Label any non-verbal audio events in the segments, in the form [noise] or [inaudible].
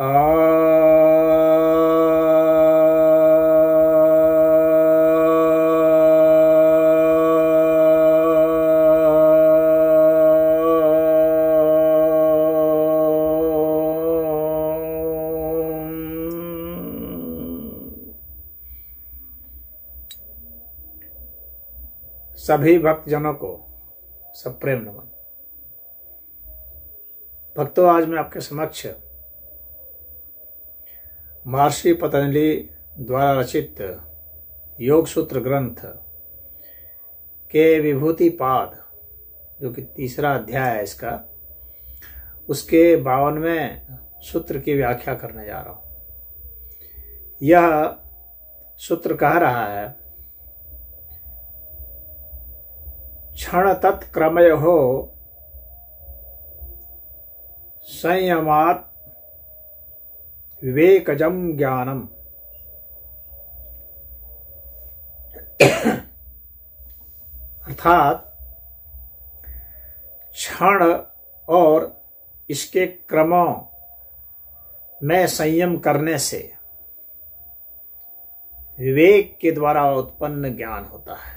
सभी भक्तजनों को सब प्रेम नमन भक्तों आज मैं आपके समक्ष महर्षि पतंजलि द्वारा रचित योग सूत्र ग्रंथ के विभूति पाद जो कि तीसरा अध्याय है इसका उसके बावनवें सूत्र की व्याख्या करने जा रहा हूं यह सूत्र कह रहा है क्षण तत्क्रमय हो संयमात विवेकजम ज्ञानम अर्थात क्षण और इसके क्रमों में संयम करने से विवेक के द्वारा उत्पन्न ज्ञान होता है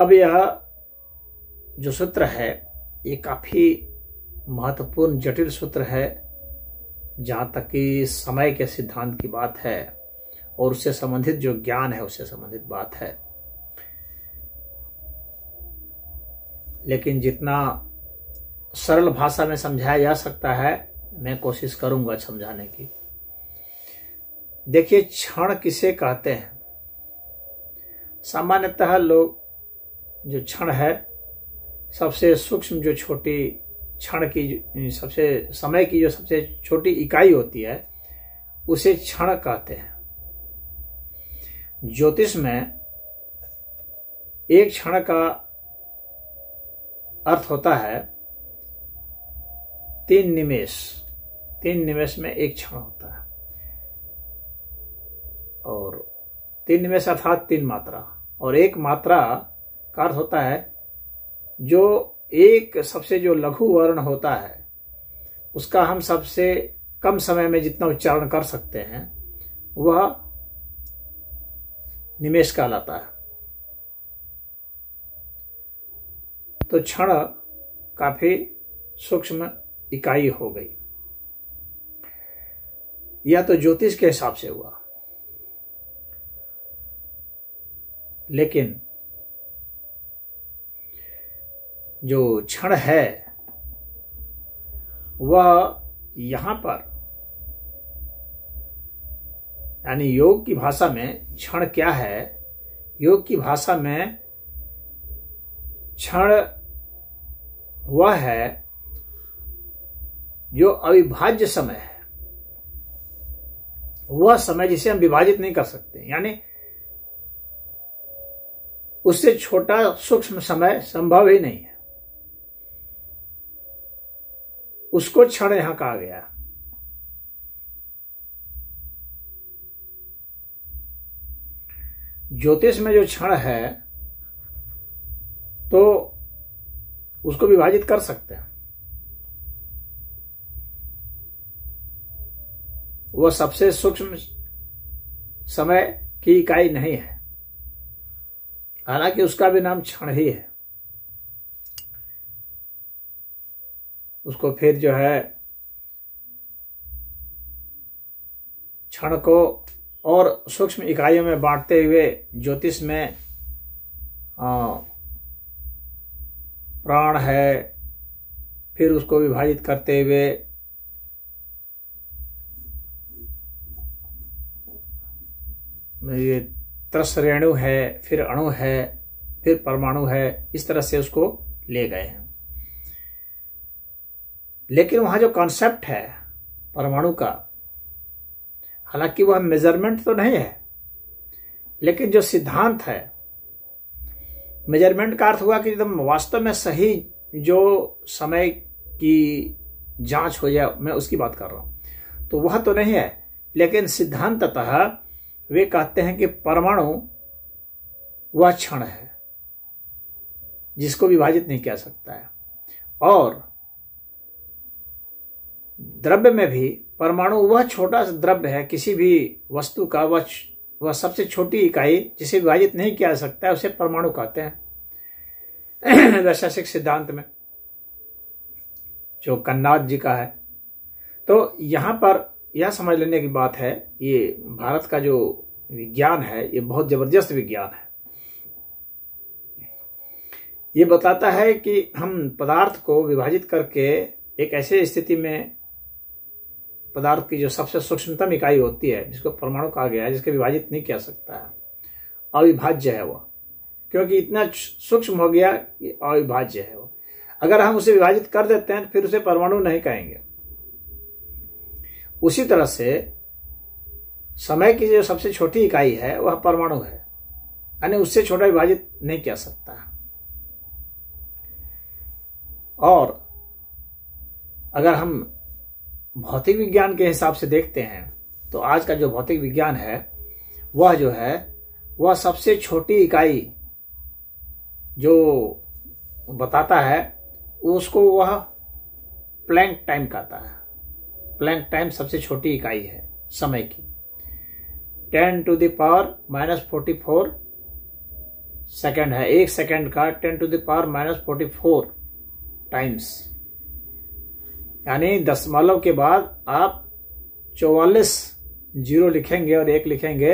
अब यह जो सूत्र है ये काफ़ी महत्वपूर्ण जटिल सूत्र है जहाँ तक कि समय के सिद्धांत की बात है और उससे संबंधित जो ज्ञान है उससे संबंधित बात है लेकिन जितना सरल भाषा में समझाया जा सकता है मैं कोशिश करूंगा समझाने की देखिए क्षण किसे कहते हैं सामान्यतः लोग जो क्षण है सबसे सूक्ष्म जो छोटी क्षण की सबसे समय की जो सबसे छोटी इकाई होती है उसे क्षण कहते हैं ज्योतिष में एक क्षण का अर्थ होता है तीन निमेश तीन निमेश में एक क्षण होता है और तीन निमेश अर्थात तीन मात्रा और एक मात्रा का अर्थ होता है जो एक सबसे जो लघु वर्ण होता है उसका हम सबसे कम समय में जितना उच्चारण कर सकते हैं वह निमेश कहलाता है तो क्षण काफी सूक्ष्म इकाई हो गई या तो ज्योतिष के हिसाब से हुआ लेकिन जो क्षण है वह यहां पर यानी योग की भाषा में क्षण क्या है योग की भाषा में क्षण वह है जो अविभाज्य समय है वह समय जिसे हम विभाजित नहीं कर सकते यानी उससे छोटा सूक्ष्म समय संभव ही नहीं है उसको क्षण यहां कहा गया ज्योतिष में जो क्षण है तो उसको विभाजित कर सकते हैं वह सबसे सूक्ष्म समय की इकाई नहीं है हालांकि उसका भी नाम क्षण ही है उसको फिर जो है क्षण को और सूक्ष्म इकाइयों में बांटते हुए ज्योतिष में प्राण है फिर उसको विभाजित करते हुए ये त्रस रेणु है फिर अणु है फिर परमाणु है इस तरह से उसको ले गए हैं लेकिन वहां जो कॉन्सेप्ट है परमाणु का हालांकि वह मेजरमेंट तो नहीं है लेकिन जो सिद्धांत है मेजरमेंट का अर्थ हुआ कि एकदम वास्तव में सही जो समय की जांच हो जाए मैं उसकी बात कर रहा हूं तो वह तो नहीं है लेकिन सिद्धांततः वे कहते हैं कि परमाणु वह क्षण है जिसको विभाजित नहीं किया सकता है और द्रव्य में भी परमाणु वह छोटा सा द्रव्य है किसी भी वस्तु का वह वह सबसे छोटी इकाई जिसे विभाजित नहीं किया जा सकता है उसे परमाणु कहते हैं [clears throat] वैशाषिक सिद्धांत में जो कन्नाथ जी का है तो यहां पर यह समझ लेने की बात है ये भारत का जो विज्ञान है ये बहुत जबरदस्त विज्ञान है ये बताता है कि हम पदार्थ को विभाजित करके एक ऐसे स्थिति में पदार्थ की जो सबसे सूक्ष्मतम इकाई होती है जिसको परमाणु कहा गया है जिसके विभाजित नहीं किया सकता है अविभाज्य है वह क्योंकि इतना सूक्ष्म हो गया कि अविभाज्य है वह अगर हम उसे विभाजित कर देते हैं तो फिर उसे परमाणु नहीं कहेंगे उसी तरह से समय की जो सबसे छोटी इकाई है वह परमाणु है यानी उससे छोटा विभाजित नहीं किया सकता और अगर हम भौतिक विज्ञान के हिसाब से देखते हैं तो आज का जो भौतिक विज्ञान है वह जो है वह सबसे छोटी इकाई जो बताता है उसको वह प्लैंक टाइम कहता है प्लैंक टाइम सबसे छोटी इकाई है समय की ten to the power minus forty four second है एक सेकेंड का ten to the power minus forty four times यानी दशमलव के बाद आप चौवालिस जीरो लिखेंगे और एक लिखेंगे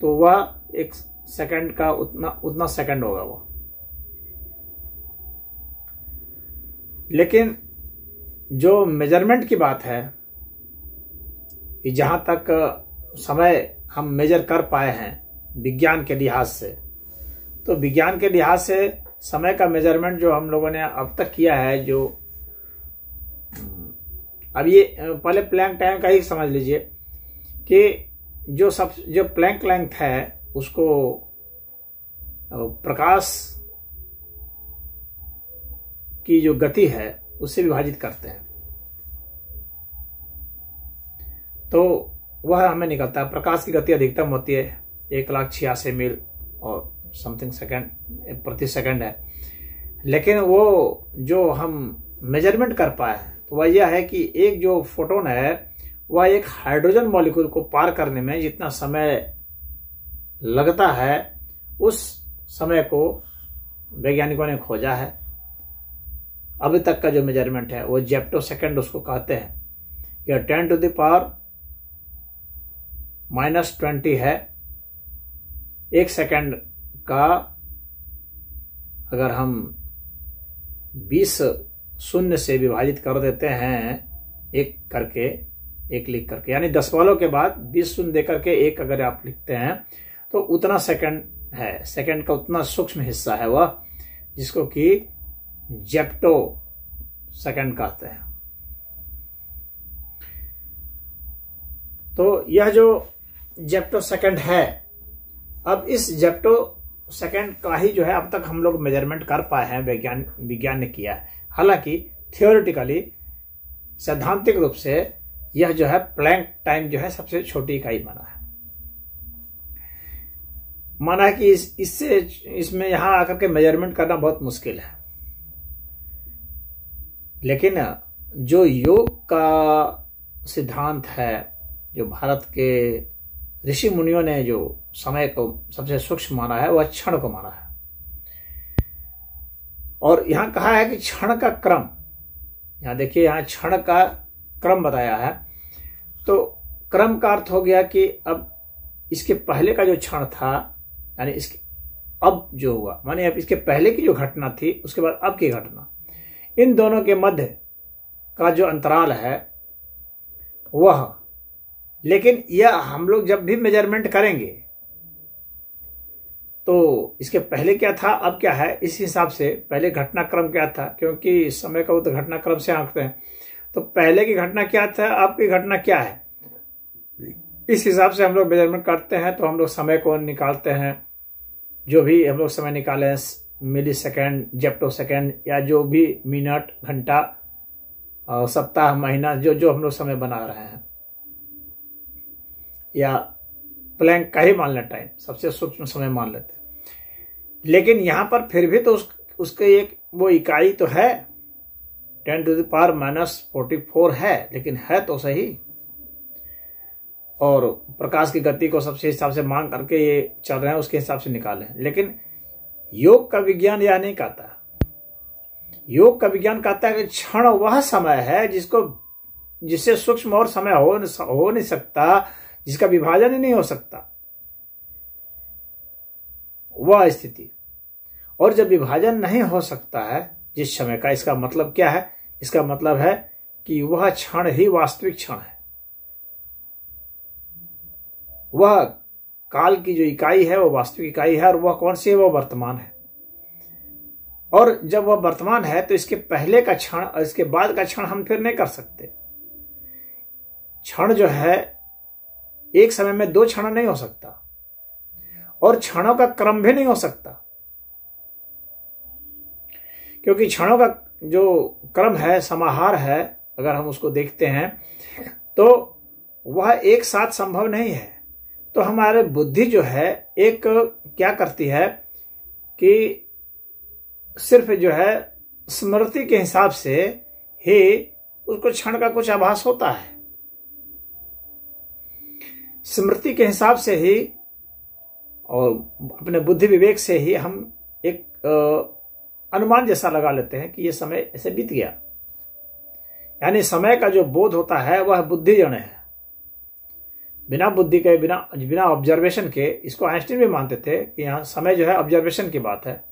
तो वह एक सेकंड का उतना उतना सेकंड होगा वो लेकिन जो मेजरमेंट की बात है कि जहां तक समय हम मेजर कर पाए हैं विज्ञान के लिहाज से तो विज्ञान के लिहाज से समय का मेजरमेंट जो हम लोगों ने अब तक किया है जो अब ये पहले प्लैंक टाइम का ही समझ लीजिए कि जो सब जो प्लैंक लेंथ है उसको प्रकाश की जो गति है उससे विभाजित करते हैं तो वह हमें निकलता है प्रकाश की गति अधिकतम होती है एक लाख छियासी मील और समथिंग सेकंड प्रति सेकंड है लेकिन वो जो हम मेजरमेंट कर पाए हैं तो वह यह है कि एक जो फोटोन है वह एक हाइड्रोजन मॉलिक्यूल को पार करने में जितना समय लगता है उस समय को वैज्ञानिकों ने खोजा है अभी तक का जो मेजरमेंट है वो जेप्टो सेकेंड उसको कहते हैं यह ten to the power minus twenty है एक सेकेंड का अगर हम बीस शून्य से विभाजित कर देते हैं एक करके एक लिख करके यानी दस वालों के बाद बीस शून्य देकर के एक अगर आप लिखते हैं तो उतना सेकंड है सेकंड का उतना सूक्ष्म हिस्सा है वह जिसको कि जेप्टो सेकंड कहते हैं तो यह जो जेप्टो सेकंड है अब इस जेप्टो सेकंड का ही जो है अब तक हम लोग मेजरमेंट कर पाए हैं विज्ञान विज्ञान ने किया है हालांकि थियोरिटिकली सैद्धांतिक रूप से यह जो है प्लैंक टाइम जो है सबसे छोटी इकाई माना है माना है कि इस इससे इसमें यहां आकर के मेजरमेंट करना बहुत मुश्किल है लेकिन जो योग का सिद्धांत है जो भारत के ऋषि मुनियों ने जो समय को सबसे सूक्ष्म माना है वह क्षण को माना है और यहां कहा है कि क्षण का क्रम यहां देखिए यहां क्षण का क्रम बताया है तो क्रम का अर्थ हो गया कि अब इसके पहले का जो क्षण था यानी इसके अब जो हुआ माने अब इसके पहले की जो घटना थी उसके बाद अब की घटना इन दोनों के मध्य का जो अंतराल है वह लेकिन यह हम लोग जब भी मेजरमेंट करेंगे तो इसके पहले क्या था अब क्या है इस हिसाब से पहले घटनाक्रम क्या था क्योंकि इस समय का वो तो घटनाक्रम से आंकते हैं तो पहले की घटना क्या था अब की घटना क्या है इस हिसाब से हम लोग मेजरमेंट करते हैं तो हम लोग समय को निकालते हैं जो भी हम लोग समय निकाले हैं मिली सेकेंड जेप्टो सेकेंड या जो भी मिनट घंटा सप्ताह महीना जो जो हम लोग समय बना रहे हैं या प्लैंक का ही मान लें टाइम सबसे सूक्ष्म समय मान लेते हैं लेकिन यहां पर फिर भी तो उस उसके एक वो इकाई तो है ten to the power minus forty four है लेकिन है तो सही और प्रकाश की गति को सबसे हिसाब से मांग करके ये चल रहे हैं उसके हिसाब से निकाले लेकिन योग का विज्ञान यह नहीं कहता योग का विज्ञान कहता है कि क्षण वह समय है जिसको जिससे सूक्ष्म और समय हो नहीं सकता जिसका विभाजन ही नहीं हो सकता वह स्थिति और जब विभाजन नहीं हो सकता है जिस समय का इसका मतलब क्या है इसका मतलब है कि वह क्षण ही वास्तविक क्षण है वह काल की जो इकाई है वह वास्तविक इकाई है और वह कौन सी है वह वर्तमान है और जब वह वर्तमान है तो इसके पहले का क्षण और इसके बाद का क्षण हम फिर नहीं कर सकते क्षण जो है एक समय में दो क्षण नहीं हो सकता और क्षणों का क्रम भी नहीं हो सकता क्योंकि क्षणों का जो क्रम है समाहार है अगर हम उसको देखते हैं तो वह एक साथ संभव नहीं है तो हमारे बुद्धि जो है एक क्या करती है कि सिर्फ जो है स्मृति के हिसाब से ही उसको क्षण का कुछ आभास होता है स्मृति के हिसाब से ही और अपने बुद्धि विवेक से ही हम एक अनुमान जैसा लगा लेते हैं कि ये समय ऐसे बीत गया यानी समय का जो बोध होता है वह जन है बिना बुद्धि के बिना बिना ऑब्जर्वेशन के इसको आइंस्टीन भी मानते थे कि यहाँ समय जो है ऑब्जर्वेशन की बात है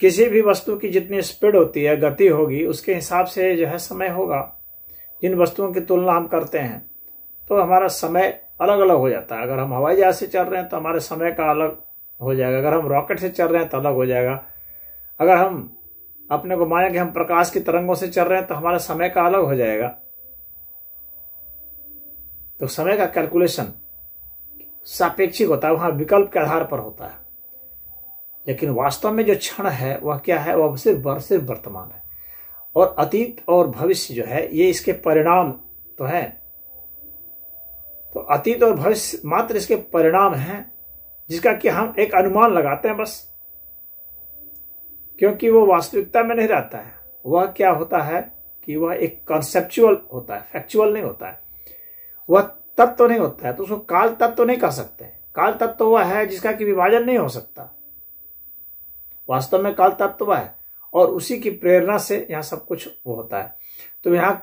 किसी भी वस्तु की जितनी स्पीड होती है गति होगी उसके हिसाब से जो है समय होगा जिन वस्तुओं की तुलना हम करते हैं तो हमारा समय अलग अलग हो जाता है अगर हम हवाई जहाज से चल रहे हैं तो हमारे समय का अलग हो जाएगा अगर हम रॉकेट से चल रहे हैं तो अलग हो जाएगा अगर हम अपने को माने कि हम प्रकाश की तरंगों से चल रहे हैं तो हमारा समय का अलग हो जाएगा तो समय का कैलकुलेशन सापेक्षिक होता है वहां विकल्प के आधार पर होता है लेकिन वास्तव में जो क्षण है वह क्या है वह सिर्फ सिर्फ वर्तमान है और अतीत और भविष्य जो है ये इसके परिणाम तो हैं तो अतीत और भविष्य मात्र इसके परिणाम हैं जिसका कि हम एक अनुमान लगाते हैं बस क्योंकि वो वास्तविकता में नहीं रहता है वह क्या होता है कि वह एक कॉन्सेप्चुअल होता है फैक्चुअल नहीं होता है वह तत्व तो नहीं होता है तो उसको काल तत्व तो नहीं कह सकते काल तत्व तो वह है जिसका कि विभाजन नहीं हो सकता वास्तव में काल तत्व है और उसी की प्रेरणा से यहां सब कुछ वो होता है तो यहां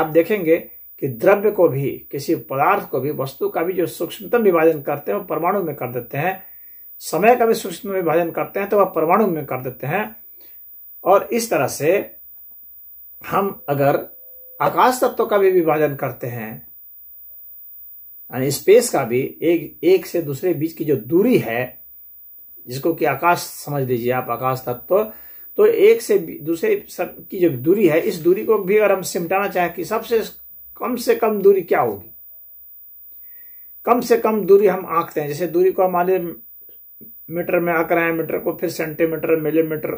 आप देखेंगे कि द्रव्य को भी किसी पदार्थ को भी वस्तु का भी जो सूक्ष्मतम विभाजन करते हैं वो परमाणु में कर देते हैं समय का भी सूक्ष्म विभाजन करते हैं तो वह परमाणु में कर देते हैं और इस तरह से हम अगर आकाश तत्व का भी विभाजन करते हैं यानी स्पेस का भी एक एक से दूसरे बीच की जो दूरी है जिसको कि आकाश समझ लीजिए आप आकाश तत्व तो एक से दूसरे की जो दूरी है इस दूरी को भी अगर हम सिमटाना चाहें कि सबसे कम से कम दूरी क्या होगी कम से कम दूरी हम आंकते हैं जैसे दूरी को हमारे मीटर में आंक रहे हैं मीटर को फिर सेंटीमीटर मिलीमीटर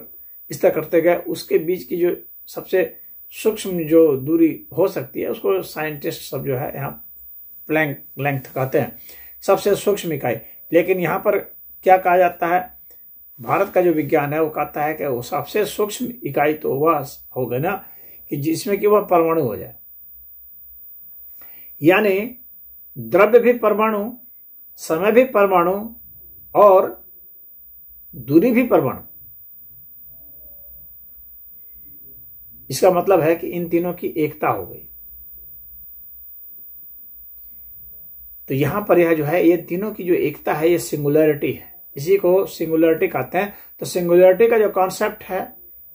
इस तरह करते गए उसके बीच की जो सबसे सूक्ष्म जो दूरी हो सकती है उसको साइंटिस्ट सब जो है यहाँ प्लैंक लेंथ कहते हैं सबसे सूक्ष्म इकाई लेकिन यहाँ पर क्या कहा जाता है भारत का जो विज्ञान है वो कहता है कि वो सबसे सूक्ष्म इकाई तो वह होगा ना कि जिसमें कि वह परमाणु हो जाए यानी द्रव्य भी परमाणु समय भी परमाणु और दूरी भी परमाणु इसका मतलब है कि इन तीनों की एकता हो गई तो यहां पर यह जो है ये तीनों की जो एकता है ये सिंगुलरिटी है इसी को सिंगुलरिटी कहते हैं तो सिंगुलरिटी का जो कॉन्सेप्ट है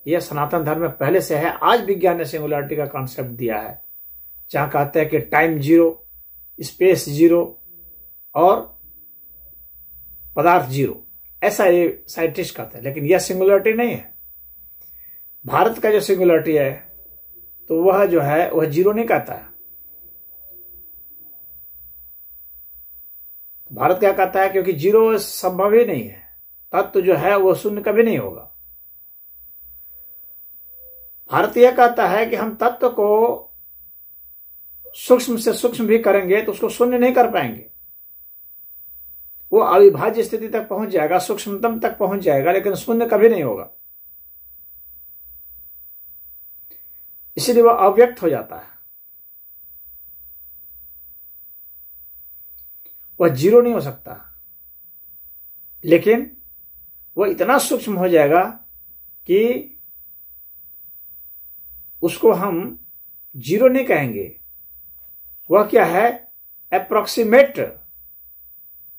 यह सनातन धर्म में पहले से है आज विज्ञान ने सिंगुलरिटी का कॉन्सेप्ट दिया है जहां कहते हैं कि टाइम जीरो स्पेस जीरो और पदार्थ जीरो ऐसा ये साइंटिस्ट कहते हैं लेकिन यह सिंगुलरिटी नहीं है भारत का जो सिंगुलरिटी है तो वह जो है वह जीरो नहीं कहता है भारत क्या कहता है क्योंकि जीरो संभव ही नहीं है तत्व जो है वह शून्य कभी नहीं होगा भारत यह कहता है कि हम तत्व को सूक्ष्म से सूक्ष्म भी करेंगे तो उसको शून्य नहीं कर पाएंगे वो अविभाज्य स्थिति तक पहुंच जाएगा सूक्ष्मतम तक पहुंच जाएगा लेकिन शून्य कभी नहीं होगा इसलिए वह अव्यक्त हो जाता है वह जीरो नहीं हो सकता लेकिन वह इतना सूक्ष्म हो जाएगा कि उसको हम जीरो नहीं कहेंगे वह क्या है अप्रोक्सीमेट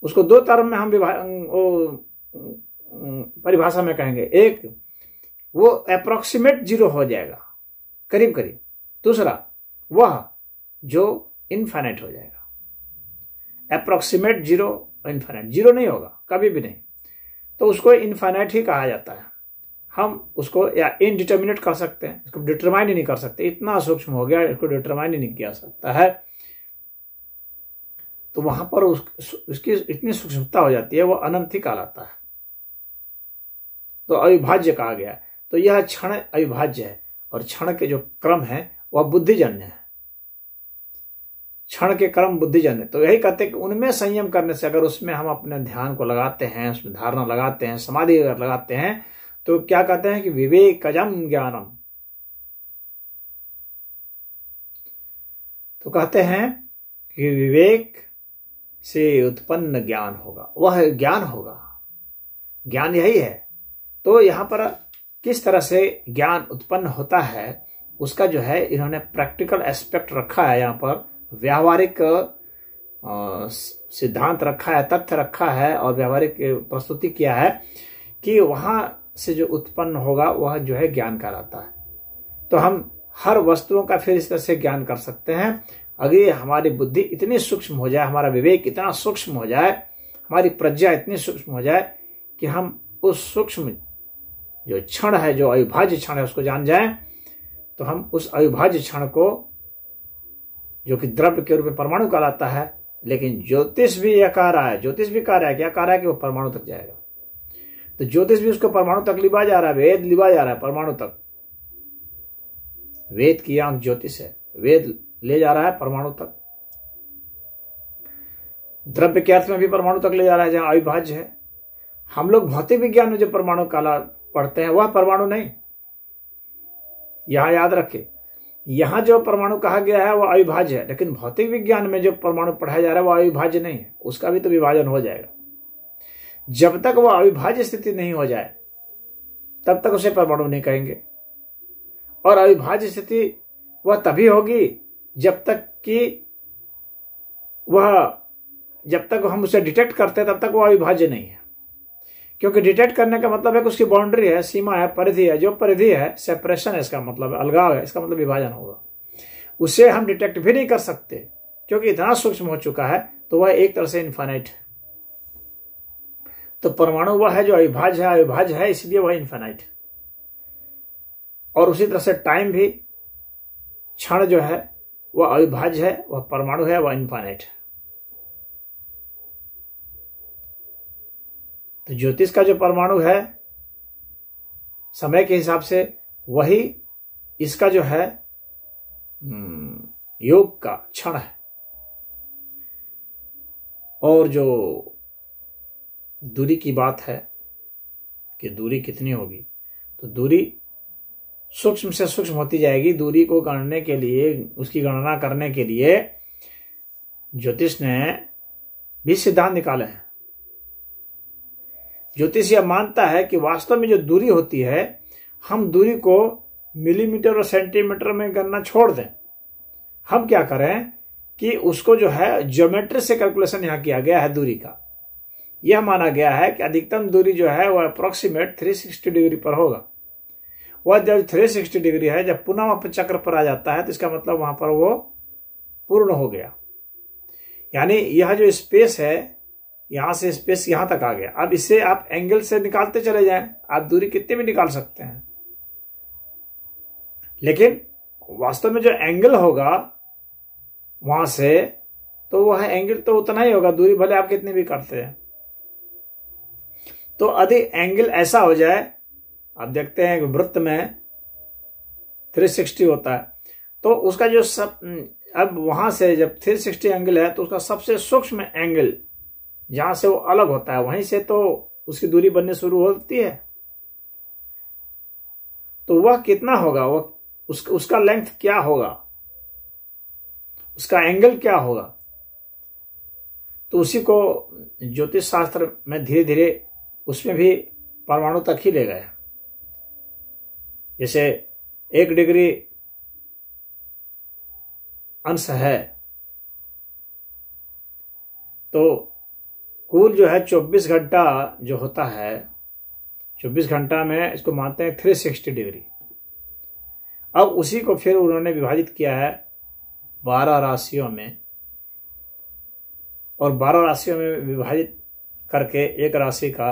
उसको दो तर्म में हम अं, अं, परिभाषा में कहेंगे एक वो अप्रोक्सीमेट जीरो हो जाएगा करीब करीब दूसरा वह जो इन्फाइनाइट हो जाएगा अप्रोक्सीमेट जीरो इन्फाइनाइट जीरो नहीं होगा कभी भी नहीं तो उसको इन्फाइनाइट ही कहा जाता है हम उसको या इनडिटर्मिनेट कर सकते हैं इसको डिटरमाइन ही नहीं कर सकते इतना सूक्ष्म हो गया इसको डिटरमाइन ही नहीं किया सकता है तो वहां पर उस, उसकी इतनी सूक्ष्मता हो जाती है वह अनंत ही कहलाता है तो अविभाज्य कहा गया तो यह क्षण अविभाज्य है और क्षण के जो क्रम है वह बुद्धिजन्य है क्षण के क्रम बुद्धिजन्य तो यही कहते हैं कि उनमें संयम करने से अगर उसमें हम अपने ध्यान को लगाते हैं उसमें धारणा लगाते हैं समाधि अगर लगाते हैं तो क्या कहते हैं कि विवेक अजम ज्ञानम तो कहते हैं कि विवेक से उत्पन्न ज्ञान होगा वह ज्ञान होगा ज्ञान यही है तो यहां पर किस तरह से ज्ञान उत्पन्न होता है उसका जो है इन्होंने प्रैक्टिकल एस्पेक्ट रखा है यहाँ पर व्यावहारिक सिद्धांत रखा है तथ्य रखा है और व्यावहारिक प्रस्तुति किया है कि वहां से जो उत्पन्न होगा वह जो है ज्ञान कहलाता है तो हम हर वस्तुओं का फिर इस तरह से ज्ञान कर सकते हैं अगर हमारी बुद्धि इतनी सूक्ष्म हो जाए हमारा विवेक इतना सूक्ष्म हो जाए हमारी प्रज्ञा इतनी सूक्ष्म हो जाए कि हम उस सूक्ष्म जो क्षण है जो अविभाज्य क्षण है उसको जान जाए तो हम उस अविभाज्य क्षण को जो कि द्रव्य के रूप में परमाणु कहलाता है लेकिन ज्योतिष भी यह कह रहा है ज्योतिष भी कह रहा है क्या कह रहा है कि वो परमाणु तक जाएगा तो ज्योतिष भी उसको परमाणु तक लिबा जा रहा है वेद लिबा जा रहा है परमाणु तक वेद की आंख ज्योतिष है वेद ले जा रहा है परमाणु तक द्रव्य के अर्थ में भी परमाणु तक ले जा रहा है जहां अविभाज्य है हम लोग भौतिक विज्ञान में जो परमाणु काला पढ़ते हैं वह परमाणु नहीं यहां याद रखे यहां जो परमाणु कहा गया है वह अविभाज्य है लेकिन भौतिक विज्ञान में जो परमाणु पढ़ाया जा रहा है वह अविभाज्य नहीं है उसका भी तो विभाजन हो जाएगा जब तक वह अविभाज्य स्थिति नहीं हो जाए तब तक उसे परमाणु नहीं कहेंगे और अविभाज्य स्थिति वह तभी होगी जब तक कि वह जब तक हम उसे डिटेक्ट करते हैं तब तक वह अविभाज्य नहीं है क्योंकि डिटेक्ट करने का मतलब है कि उसकी बाउंड्री है सीमा है परिधि है जो परिधि है सेपरेशन है इसका मतलब अलगाव है इसका मतलब विभाजन होगा उसे हम डिटेक्ट भी नहीं कर सकते क्योंकि इतना सूक्ष्म हो चुका है तो वह एक तरह से इन्फाइनाइट है तो परमाणु वह है जो अविभाज्य है अविभाज्य है इसलिए वह इन्फाइनाइट और उसी तरह से टाइम भी क्षण जो है वह अविभाज्य है वह परमाणु है वह इन्फानेट है तो ज्योतिष का जो परमाणु है समय के हिसाब से वही इसका जो है हम्म, योग का क्षण है और जो दूरी की बात है कि दूरी कितनी होगी तो दूरी सूक्ष्म से सूक्ष्म होती जाएगी दूरी को गणने के लिए उसकी गणना करने के लिए ज्योतिष ने भी सिद्धांत निकाले हैं ज्योतिष यह मानता है कि वास्तव में जो दूरी होती है हम दूरी को मिलीमीटर और सेंटीमीटर में गणना छोड़ दें हम क्या करें कि उसको जो है ज्योमेट्री से कैलकुलेशन यहां किया गया है दूरी का यह माना गया है कि अधिकतम दूरी जो है वह अप्रोक्सीमेट 360 डिग्री पर होगा वह जब थ्री सिक्सटी डिग्री है जब पुनः वहां पर चक्र पर आ जाता है तो इसका मतलब वहां पर वो पूर्ण हो गया यानी यह जो स्पेस है यहां से स्पेस यहां तक आ गया अब इसे आप एंगल से निकालते चले जाए आप दूरी कितने भी निकाल सकते हैं लेकिन वास्तव में जो एंगल होगा वहां से तो वह एंगल तो उतना ही होगा दूरी भले आप कितनी भी करते हैं तो यदि एंगल ऐसा हो जाए आप देखते हैं कि वृत्त में 360 होता है तो उसका जो सब अब वहां से जब 360 एंगल है तो उसका सबसे सूक्ष्म एंगल जहां से वो अलग होता है वहीं से तो उसकी दूरी बनने शुरू होती है तो वह कितना होगा वह उस, उसका लेंथ क्या होगा उसका एंगल क्या होगा तो उसी को ज्योतिष शास्त्र में धीरे धीरे उसमें भी परमाणु तक ही ले गया जैसे एक डिग्री अंश है तो कुल जो है 24 घंटा जो होता है 24 घंटा में इसको मानते हैं 360 डिग्री अब उसी को फिर उन्होंने विभाजित किया है बारह राशियों में और बारह राशियों में विभाजित करके एक राशि का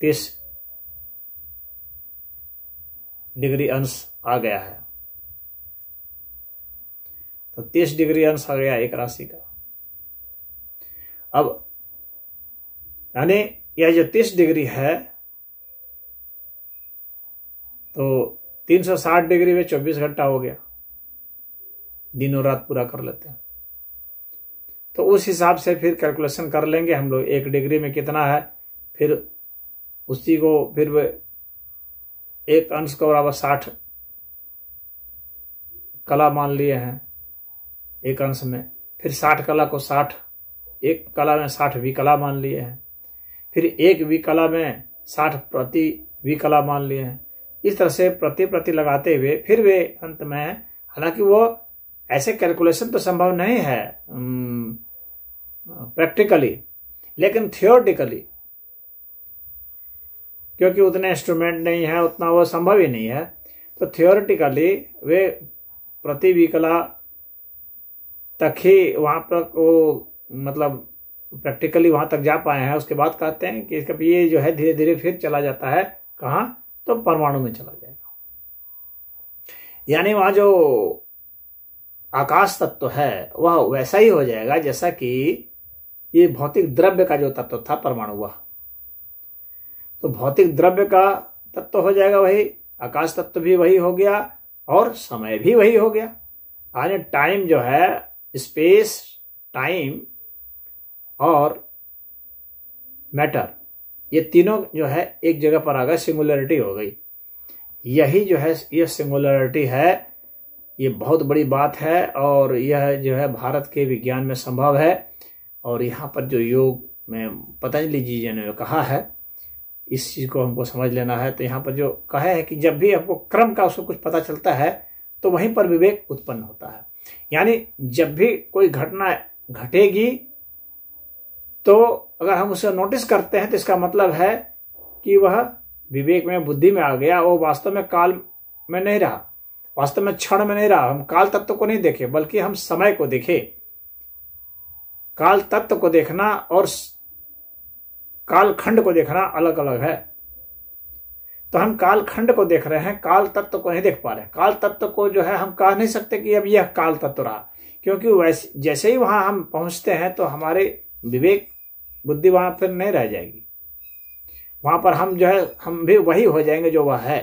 तीस डिग्री अंश आ गया है तो तीस डिग्री अंश आ गया एक राशि का अब यानी यह जो तीस डिग्री है तो तीन सौ साठ डिग्री में चौबीस घंटा हो गया दिन और रात पूरा कर लेते हैं तो उस हिसाब से फिर कैलकुलेशन कर लेंगे हम लोग एक डिग्री में कितना है फिर उसी को फिर एक अंश का बराबर साठ कला मान लिए हैं एक अंश में फिर साठ कला को साठ एक कला में साठ विकला मान लिए हैं फिर एक विकला में साठ प्रति विकला मान लिए हैं इस तरह से प्रति प्रति लगाते हुए फिर वे अंत में हालांकि वो ऐसे कैलकुलेशन तो संभव नहीं है प्रैक्टिकली लेकिन थियोरटिकली क्योंकि उतने इंस्ट्रूमेंट नहीं है उतना वो संभव ही नहीं है तो थियोरिटिकली वे प्रतिविकला तक ही वहाँ पर वो मतलब प्रैक्टिकली वहाँ तक जा पाए हैं उसके बाद कहते हैं कि इसका ये जो है धीरे धीरे फिर चला जाता है कहाँ तो परमाणु में चला जाएगा यानी वहाँ जो आकाश तत्व तो है वह वैसा ही हो जाएगा जैसा कि ये भौतिक द्रव्य का जो तत्व तो था परमाणु वह तो भौतिक द्रव्य का तत्व हो जाएगा वही आकाश तत्व भी वही हो गया और समय भी वही हो गया यानी टाइम जो है स्पेस टाइम और मैटर ये तीनों जो है एक जगह पर आ गए सिंगुलरिटी हो गई यही जो है यह सिंगुलरिटी है ये बहुत बड़ी बात है और यह जो है भारत के विज्ञान में संभव है और यहाँ पर जो योग में पतंजलि जी जी ने कहा है इस चीज़ को हमको समझ लेना है तो यहाँ पर जो कहे है कि जब भी हमको क्रम का उसको कुछ पता चलता है तो वहीं पर विवेक उत्पन्न होता है यानी जब भी कोई घटना घटेगी तो अगर हम उसे नोटिस करते हैं तो इसका मतलब है कि वह विवेक में बुद्धि में आ गया वो वास्तव में काल में नहीं रहा वास्तव में क्षण में नहीं रहा हम काल तत्व को नहीं देखे बल्कि हम समय को देखे काल तत्व को देखना और कालखंड को देखना अलग अलग है तो हम कालखंड को देख रहे हैं काल तत्व को नहीं देख पा रहे काल तत्व को जो है हम कह नहीं सकते कि अब यह काल तत्व रहा क्योंकि वैसे जैसे ही वहां हम पहुंचते हैं तो हमारे विवेक बुद्धि वहां फिर नहीं रह जाएगी वहां पर हम जो है हम भी वही हो जाएंगे जो वह है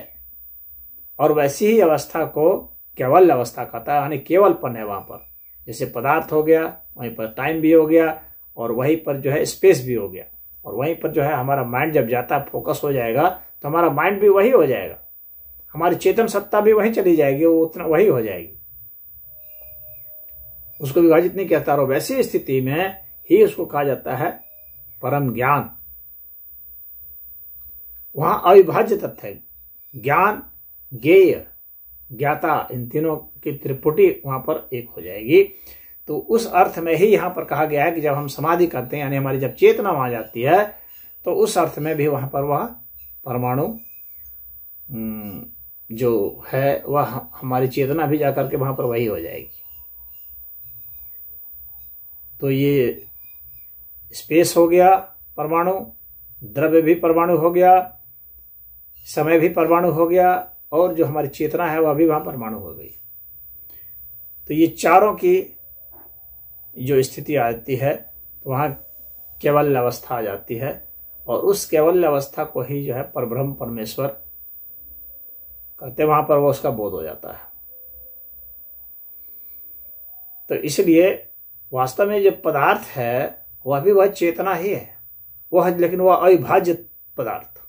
और वैसी ही अवस्था को केवल अवस्था कहता है यानी केवलपन है वहां पर जैसे पदार्थ हो गया वहीं पर टाइम भी हो गया और वहीं पर जो है स्पेस भी हो गया और वहीं पर जो है हमारा माइंड जब जाता है फोकस हो जाएगा तो हमारा माइंड भी वही हो जाएगा हमारी चेतन सत्ता भी वहीं चली जाएगी वो उतना वही हो जाएगी उसको विभाजित नहीं कहता और वैसी स्थिति में ही उसको कहा जाता है परम ज्ञान वहां अविभाज्य तथ्य ज्ञान ज्ञेय ज्ञाता इन तीनों की त्रिपुटी वहां पर एक हो जाएगी तो उस अर्थ में ही यहाँ पर कहा गया है कि जब हम समाधि करते हैं यानी हमारी जब चेतना वहाँ जाती है तो उस अर्थ में भी वहाँ पर वह परमाणु हम्म, जो है वह हमारी चेतना भी जाकर के वहाँ पर वही हो जाएगी तो ये स्पेस हो गया परमाणु द्रव्य भी परमाणु हो गया समय भी परमाणु हो गया और जो हमारी चेतना है वह भी वहाँ परमाणु हो गई तो ये चारों की जो स्थिति आती है तो वहाँ केवल अवस्था आ जाती है और उस केवल अवस्था को ही जो है परब्रह्म परमेश्वर कहते वहां पर वो उसका बोध हो जाता है तो इसलिए वास्तव में जो पदार्थ है वह भी वह चेतना ही है वह लेकिन वह अविभाज्य पदार्थ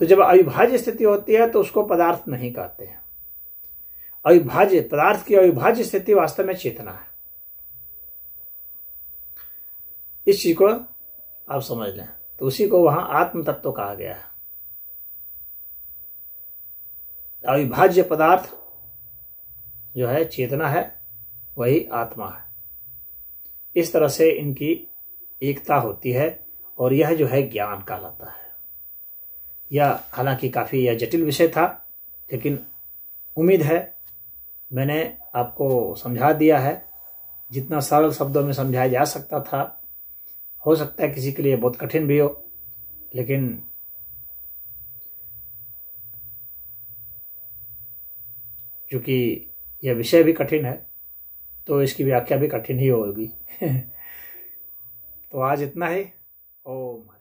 तो जब अविभाज्य स्थिति होती है तो उसको पदार्थ नहीं कहते हैं अविभाज्य पदार्थ की अविभाज्य स्थिति वास्तव में चेतना है इस चीज को आप समझ लें तो उसी को वहां आत्म तत्व कहा गया है अविभाज्य पदार्थ जो है चेतना है वही आत्मा है इस तरह से इनकी एकता होती है और यह जो है ज्ञान कहलाता है यह हालांकि काफ़ी यह जटिल विषय था लेकिन उम्मीद है मैंने आपको समझा दिया है जितना सरल शब्दों में समझाया जा सकता था हो सकता है किसी के लिए बहुत कठिन भी हो लेकिन चूंकि यह विषय भी कठिन है तो इसकी व्याख्या भी कठिन ही होगी [laughs] तो आज इतना ही ओम